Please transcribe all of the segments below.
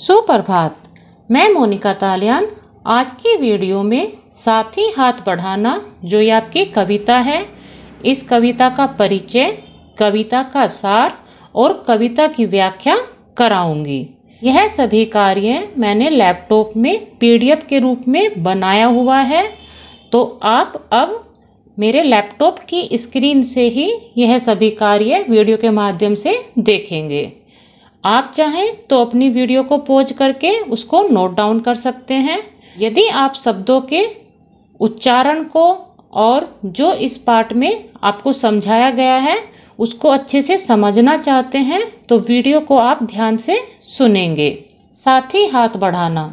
सुप्रभात मैं मोनिका तालियान आज की वीडियो में साथी हाथ बढ़ाना जो ये आपकी कविता है इस कविता का परिचय कविता का सार और कविता की व्याख्या कराऊंगी यह सभी कार्य मैंने लैपटॉप में पीडीएफ के रूप में बनाया हुआ है तो आप अब मेरे लैपटॉप की स्क्रीन से ही यह सभी कार्य वीडियो के माध्यम से देखेंगे आप चाहें तो अपनी वीडियो को पोज करके उसको नोट डाउन कर सकते हैं यदि आप शब्दों के उच्चारण को और जो इस पार्ट में आपको समझाया गया है उसको अच्छे से समझना चाहते हैं तो वीडियो को आप ध्यान से सुनेंगे साथ ही हाथ बढ़ाना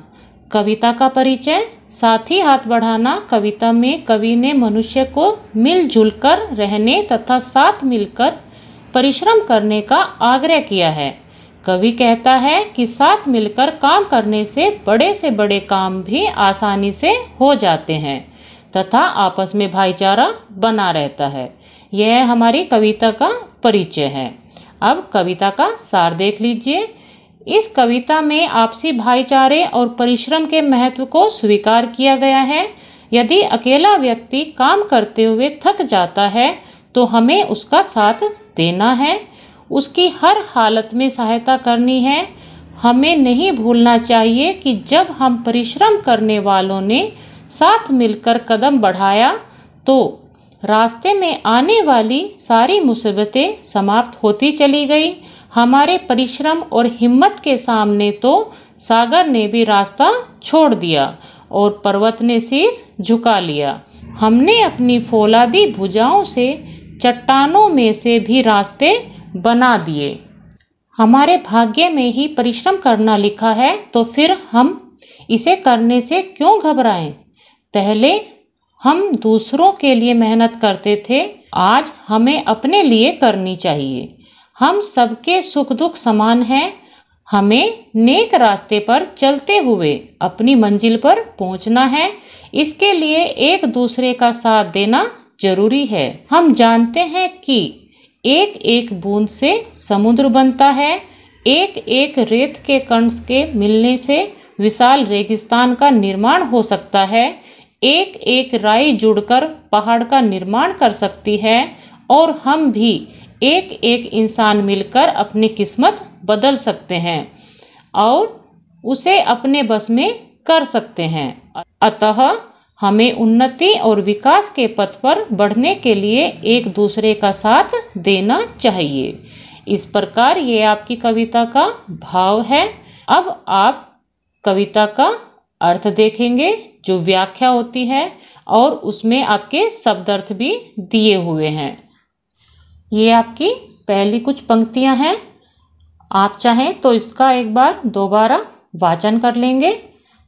कविता का परिचय साथ ही हाथ बढ़ाना कविता में कवि ने मनुष्य को मिलजुल कर रहने तथा साथ मिलकर परिश्रम करने का आग्रह किया है कवि कहता है कि साथ मिलकर काम करने से बड़े से बड़े काम भी आसानी से हो जाते हैं तथा आपस में भाईचारा बना रहता है यह हमारी कविता का परिचय है अब कविता का सार देख लीजिए इस कविता में आपसी भाईचारे और परिश्रम के महत्व को स्वीकार किया गया है यदि अकेला व्यक्ति काम करते हुए थक जाता है तो हमें उसका साथ देना है उसकी हर हालत में सहायता करनी है हमें नहीं भूलना चाहिए कि जब हम परिश्रम करने वालों ने साथ मिलकर कदम बढ़ाया तो रास्ते में आने वाली सारी मुसीबतें समाप्त होती चली गई हमारे परिश्रम और हिम्मत के सामने तो सागर ने भी रास्ता छोड़ दिया और पर्वत ने शीस झुका लिया हमने अपनी फौलादी भुजाओं से चट्टानों में से भी रास्ते बना दिए हमारे भाग्य में ही परिश्रम करना लिखा है तो फिर हम इसे करने से क्यों घबराएं पहले हम दूसरों के लिए मेहनत करते थे आज हमें अपने लिए करनी चाहिए हम सबके सुख दुख समान हैं हमें नेक रास्ते पर चलते हुए अपनी मंजिल पर पहुंचना है इसके लिए एक दूसरे का साथ देना जरूरी है हम जानते हैं कि एक एक बूंद से समुद्र बनता है एक एक रेत के कण के मिलने से विशाल रेगिस्तान का निर्माण हो सकता है एक एक राई जुड़कर पहाड़ का निर्माण कर सकती है और हम भी एक एक इंसान मिलकर अपनी किस्मत बदल सकते हैं और उसे अपने बस में कर सकते हैं अतः हमें उन्नति और विकास के पथ पर बढ़ने के लिए एक दूसरे का साथ देना चाहिए इस प्रकार ये आपकी कविता का भाव है अब आप कविता का अर्थ देखेंगे जो व्याख्या होती है और उसमें आपके शब्द अर्थ भी दिए हुए हैं ये आपकी पहली कुछ पंक्तियां हैं आप चाहें तो इसका एक बार दोबारा वाचन कर लेंगे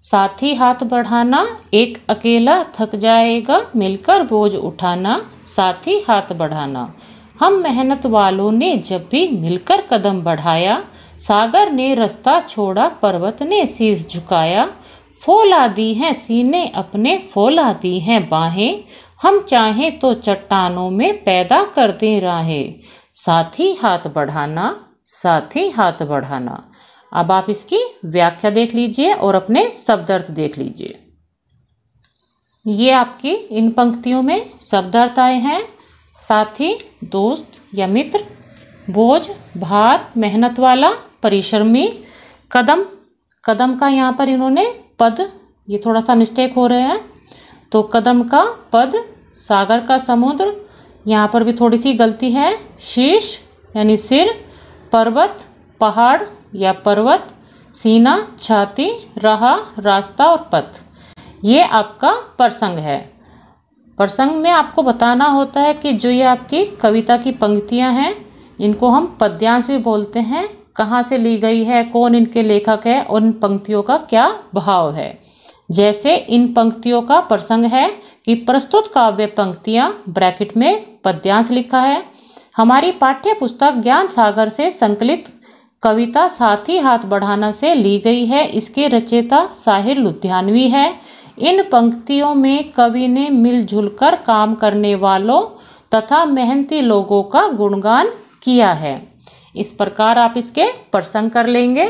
साथ ही हाथ बढ़ाना एक अकेला थक जाएगा मिलकर बोझ उठाना साथ ही हाथ बढ़ाना हम मेहनत वालों ने जब भी मिलकर कदम बढ़ाया सागर ने रास्ता छोड़ा पर्वत ने शीश झुकाया फोला दी हैं सीने अपने फोला दी हैं बाहें हम चाहें तो चट्टानों में पैदा कर दें राहें साथ ही हाथ बढ़ाना साथ ही हाथ बढ़ाना अब आप इसकी व्याख्या देख लीजिए और अपने शब्दार्थ देख लीजिए ये आपकी इन पंक्तियों में शब्दार्थ आए हैं साथी दोस्त या मित्र बोझ भार मेहनत वाला परिश्रमी कदम कदम का यहाँ पर इन्होंने पद ये थोड़ा सा मिस्टेक हो रहे हैं तो कदम का पद सागर का समुद्र यहाँ पर भी थोड़ी सी गलती है शीश यानी सिर पर्वत पहाड़ या पर्वत सीना छाती रहा रास्ता और पथ ये आपका प्रसंग है प्रसंग में आपको बताना होता है कि जो ये आपकी कविता की पंक्तियाँ हैं इनको हम पद्यांश भी बोलते हैं कहाँ से ली गई है कौन इनके लेखक है और इन पंक्तियों का क्या भाव है जैसे इन पंक्तियों का प्रसंग है कि प्रस्तुत काव्य पंक्तियाँ ब्रैकेट में पद्यांश लिखा है हमारी पाठ्य पुस्तक ज्ञान सागर से संकलित कविता साथी हाथ बढ़ाना से ली गई है इसके रचयिता साहिर लुधियानवी है इन पंक्तियों में कवि ने मिलजुल कर काम करने वालों तथा मेहनती लोगों का गुणगान किया है इस प्रकार आप इसके प्रसंग कर लेंगे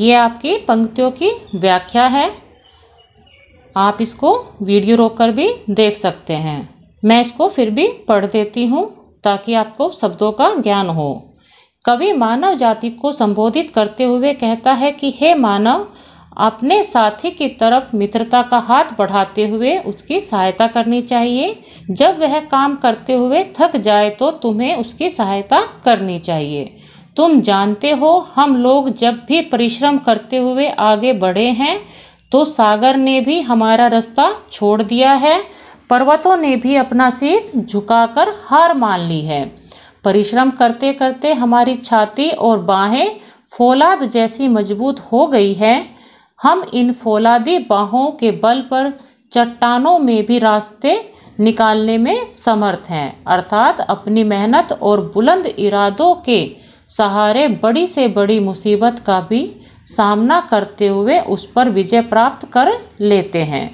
ये आपकी पंक्तियों की व्याख्या है आप इसको वीडियो रोककर भी देख सकते हैं मैं इसको फिर भी पढ़ देती हूँ ताकि आपको शब्दों का ज्ञान हो कवि मानव जाति को संबोधित करते हुए कहता है कि हे मानव अपने साथी की तरफ मित्रता का हाथ बढ़ाते हुए उसकी सहायता करनी चाहिए जब वह काम करते हुए थक जाए तो तुम्हें उसकी सहायता करनी चाहिए तुम जानते हो हम लोग जब भी परिश्रम करते हुए आगे बढ़े हैं तो सागर ने भी हमारा रास्ता छोड़ दिया है पर्वतों ने भी अपना शीश झुकाकर हार मान ली है परिश्रम करते करते हमारी छाती और बाहें फौलाद जैसी मजबूत हो गई है हम इन फौलादी बाहों के बल पर चट्टानों में भी रास्ते निकालने में समर्थ हैं अर्थात अपनी मेहनत और बुलंद इरादों के सहारे बड़ी से बड़ी मुसीबत का भी सामना करते हुए उस पर विजय प्राप्त कर लेते हैं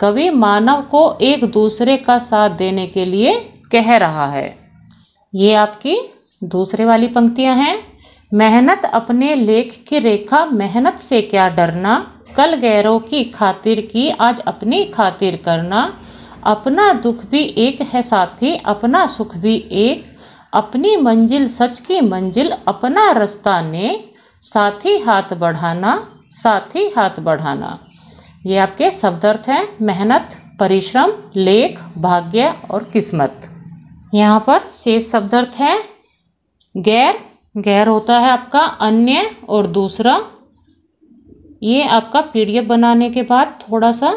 कवि मानव को एक दूसरे का साथ देने के लिए कह रहा है ये आपकी दूसरे वाली पंक्तियां हैं मेहनत अपने लेख की रेखा मेहनत से क्या डरना कल गैरों की खातिर की आज अपनी खातिर करना अपना दुख भी एक है साथी अपना सुख भी एक अपनी मंजिल सच की मंजिल अपना रास्ता ने साथी हाथ बढ़ाना साथी हाथ बढ़ाना ये आपके शब्द अर्थ हैं मेहनत परिश्रम लेख भाग्य और किस्मत यहाँ पर शेष शब्द अर्थ है गैर गैर होता है आपका अन्य और दूसरा ये आपका पीडीएफ बनाने के बाद थोड़ा सा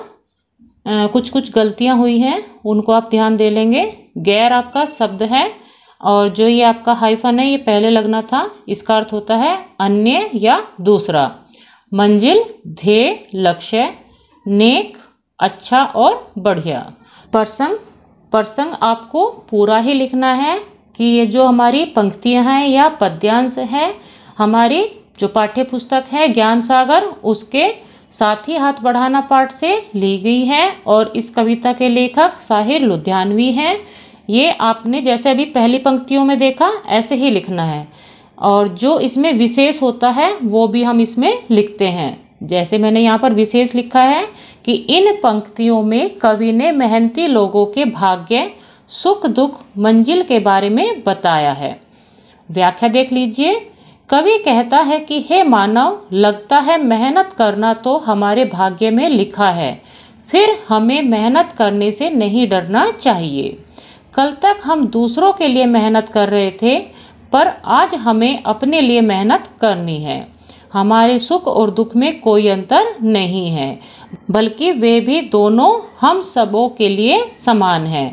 आ, कुछ कुछ गलतियाँ हुई हैं उनको आप ध्यान दे लेंगे गैर आपका शब्द है और जो ये आपका हाइफन है ये पहले लगना था इसका अर्थ होता है अन्य या दूसरा मंजिल ध्येय लक्ष्य नेक अच्छा और बढ़िया प्रसंग प्रसंग आपको पूरा ही लिखना है कि ये जो हमारी पंक्तियाँ हैं या पद्यांश है हमारी जो पाठ्य पुस्तक है ज्ञान सागर उसके साथ ही हाथ बढ़ाना पाठ से ली गई है और इस कविता के लेखक साहिर लुधियानवी हैं ये आपने जैसे अभी पहली पंक्तियों में देखा ऐसे ही लिखना है और जो इसमें विशेष होता है वो भी हम इसमें लिखते हैं जैसे मैंने यहाँ पर विशेष लिखा है कि इन पंक्तियों में कवि ने मेहनती लोगों के भाग्य सुख दुख मंजिल के बारे में बताया है व्याख्या देख लीजिए कवि कहता है कि हे मानव लगता है मेहनत करना तो हमारे भाग्य में लिखा है फिर हमें मेहनत करने से नहीं डरना चाहिए कल तक हम दूसरों के लिए मेहनत कर रहे थे पर आज हमें अपने लिए मेहनत करनी है हमारे सुख और दुख में कोई अंतर नहीं है बल्कि वे भी दोनों हम सबों के लिए समान हैं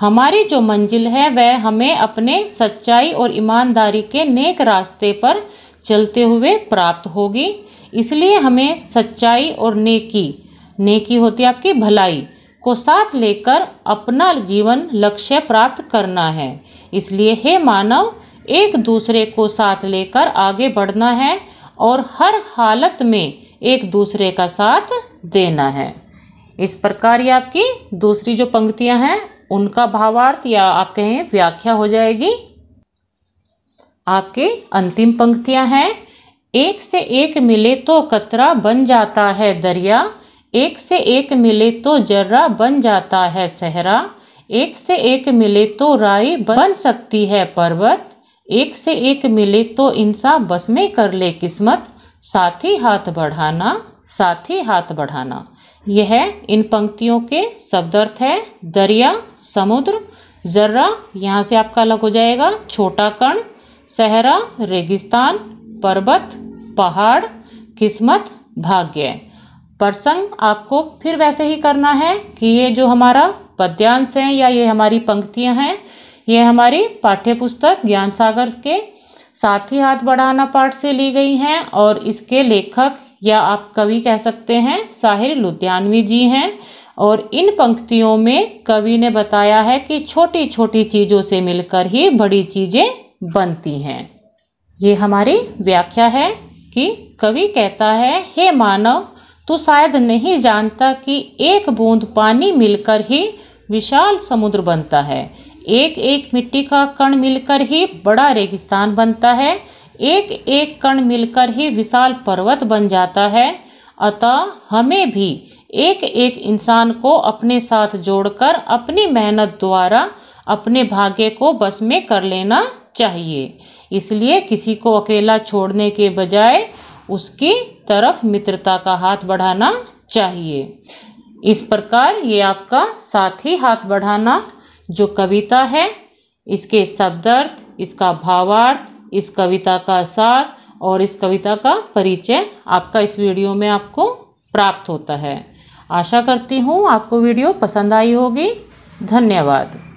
हमारी जो मंजिल है वह हमें अपने सच्चाई और ईमानदारी के नेक रास्ते पर चलते हुए प्राप्त होगी इसलिए हमें सच्चाई और नेकी नेकी होती है आपकी भलाई को साथ लेकर अपना जीवन लक्ष्य प्राप्त करना है इसलिए हे मानव एक दूसरे को साथ लेकर आगे बढ़ना है और हर हालत में एक दूसरे का साथ देना है इस प्रकार ये आपकी दूसरी जो पंक्तियां हैं उनका भावार्थ या आप कहें व्याख्या हो जाएगी आपके अंतिम पंक्तियां हैं एक से एक मिले तो कतरा बन जाता है दरिया एक से एक मिले तो जर्रा बन जाता है सहरा एक से एक मिले तो राई बन सकती है पर्वत एक से एक मिले तो इंसा बस में कर ले किस्मत साथी हाथ बढ़ाना साथी हाथ बढ़ाना यह इन पंक्तियों के शब्द अर्थ है दरिया समुद्र जर्रा यहाँ से आपका अलग हो जाएगा छोटा कण सहरा रेगिस्तान पर्वत पहाड़ किस्मत भाग्य प्रसंग आपको फिर वैसे ही करना है कि ये जो हमारा पद्यांश है या ये हमारी पंक्तियाँ हैं ये हमारी पाठ्य पुस्तक ज्ञान सागर के साथ ही हाथ बढ़ाना पाठ से ली गई हैं और इसके लेखक या आप कवि कह सकते हैं साहिर लुधियानवी जी हैं और इन पंक्तियों में कवि ने बताया है कि छोटी छोटी चीज़ों से मिलकर ही बड़ी चीज़ें बनती हैं ये हमारी व्याख्या है कि कवि कहता है हे मानव तू शायद नहीं जानता कि एक बूंद पानी मिलकर ही विशाल समुद्र बनता है एक एक मिट्टी का कण मिलकर ही बड़ा रेगिस्तान बनता है एक एक कण मिलकर ही विशाल पर्वत बन जाता है अतः हमें भी एक एक इंसान को अपने साथ जोड़कर अपनी मेहनत द्वारा अपने भाग्य को बस में कर लेना चाहिए इसलिए किसी को अकेला छोड़ने के बजाय उसकी तरफ मित्रता का हाथ बढ़ाना चाहिए इस प्रकार ये आपका साथी हाथ बढ़ाना जो कविता है इसके शब्दार्थ इसका भावार्थ इस कविता का सार और इस कविता का परिचय आपका इस वीडियो में आपको प्राप्त होता है आशा करती हूँ आपको वीडियो पसंद आई होगी धन्यवाद